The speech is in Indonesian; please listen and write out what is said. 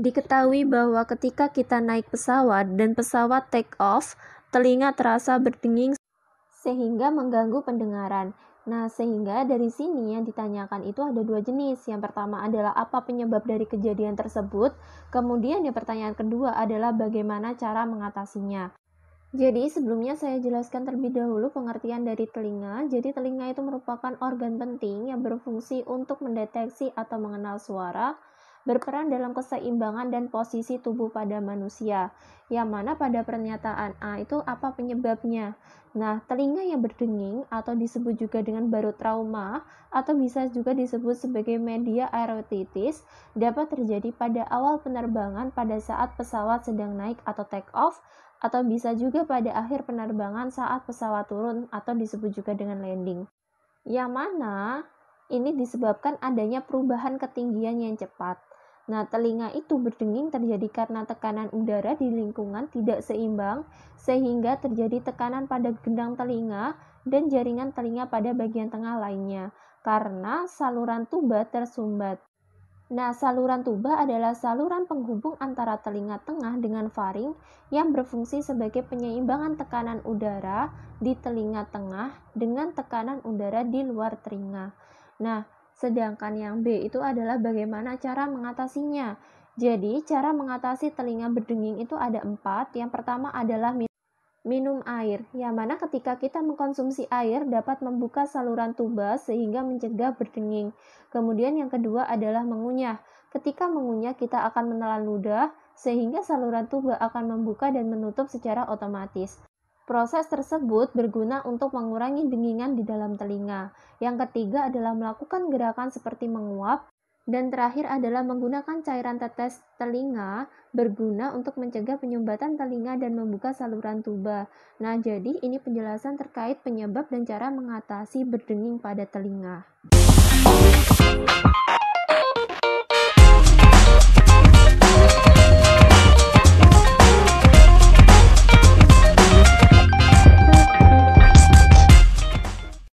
Diketahui bahwa ketika kita naik pesawat dan pesawat take off, telinga terasa berdenging sehingga mengganggu pendengaran. Nah, sehingga dari sini yang ditanyakan itu ada dua jenis. Yang pertama adalah apa penyebab dari kejadian tersebut, kemudian yang pertanyaan kedua adalah bagaimana cara mengatasinya. Jadi sebelumnya saya jelaskan terlebih dahulu pengertian dari telinga. Jadi telinga itu merupakan organ penting yang berfungsi untuk mendeteksi atau mengenal suara, berperan dalam keseimbangan dan posisi tubuh pada manusia. Yang mana pada pernyataan A itu apa penyebabnya? Nah, telinga yang berdenging atau disebut juga dengan baru trauma atau bisa juga disebut sebagai media aerotitis dapat terjadi pada awal penerbangan pada saat pesawat sedang naik atau take off atau bisa juga pada akhir penerbangan saat pesawat turun atau disebut juga dengan landing. Yang mana ini disebabkan adanya perubahan ketinggian yang cepat. Nah, telinga itu berdenging terjadi karena tekanan udara di lingkungan tidak seimbang, sehingga terjadi tekanan pada gendang telinga dan jaringan telinga pada bagian tengah lainnya, karena saluran tuba tersumbat. Nah, saluran tuba adalah saluran penghubung antara telinga tengah dengan faring yang berfungsi sebagai penyeimbangan tekanan udara di telinga tengah dengan tekanan udara di luar telinga. Nah, sedangkan yang B itu adalah bagaimana cara mengatasinya. Jadi, cara mengatasi telinga berdenging itu ada empat. Yang pertama adalah minum air, yang mana ketika kita mengkonsumsi air dapat membuka saluran tuba sehingga mencegah berdenging. Kemudian yang kedua adalah mengunyah. Ketika mengunyah kita akan menelan ludah sehingga saluran tuba akan membuka dan menutup secara otomatis. Proses tersebut berguna untuk mengurangi dengingan di dalam telinga. Yang ketiga adalah melakukan gerakan seperti menguap. Dan terakhir adalah menggunakan cairan tetes telinga berguna untuk mencegah penyumbatan telinga dan membuka saluran tuba. Nah, jadi ini penjelasan terkait penyebab dan cara mengatasi berdenging pada telinga.